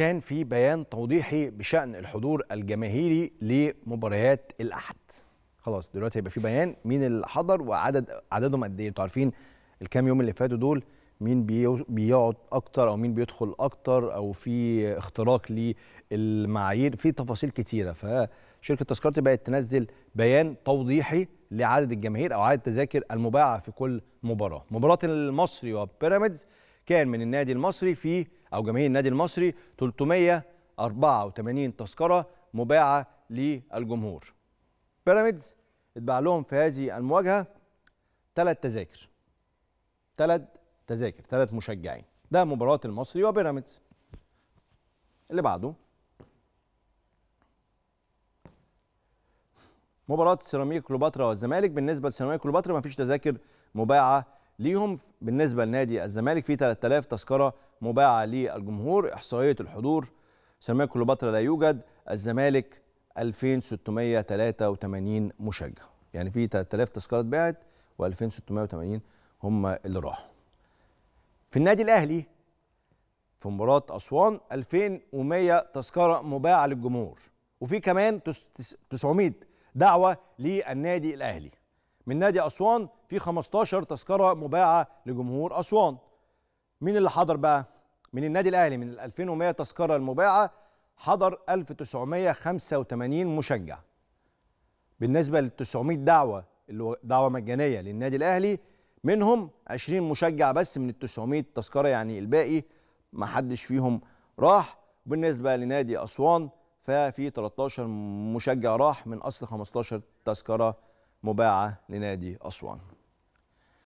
كان في بيان توضيحي بشان الحضور الجماهيري لمباريات الاحد خلاص دلوقتي هيبقى في بيان مين اللي حضر وعدد عددهم قد ايه انتوا عارفين الكام يوم اللي فاتوا دول مين بيقعد اكتر او مين بيدخل اكتر او في اختراق للمعايير في تفاصيل كتيره فشركه تذكرتي بقت تنزل بيان توضيحي لعدد الجماهير او عدد التذاكر المباعه في كل مباراه مباراه المصري وبيراميدز كان من النادي المصري في او جماهير النادي المصري 384 تذكره مباعه للجمهور بيراميدز اتباع لهم في هذه المواجهه ثلاث تذاكر ثلاث تذاكر ثلاث مشجعين ده مباراه المصري وبيراميدز اللي بعده مباراه سيراميك كليوباترا والزمالك بالنسبه لسيراميك كليوباترا مفيش تذاكر مباعه ليهم بالنسبه لنادي الزمالك في 3000 تذكره مباعه للجمهور احصائيه الحضور سماء كليوباترا لا يوجد الزمالك 2683 مشجع يعني في 3000 تذكره اتباعت و2680 هم اللي راحوا في النادي الاهلي في مباراه اسوان 2100 تذكره مباعه للجمهور وفي كمان 900 دعوه للنادي الاهلي من نادي أسوان في 15 تذكرة مباعة لجمهور أسوان مين اللي حضر بقى؟ من النادي الأهلي من 2100 تذكرة المباعة حضر 1985 مشجع بالنسبة لل 900 دعوة اللي دعوة مجانية للنادي الأهلي منهم 20 مشجع بس من ال 900 تذكرة يعني الباقي ما حدش فيهم راح بالنسبة لنادي أسوان ففي 13 مشجع راح من أصل 15 تذكرة مباعة لنادي أسوان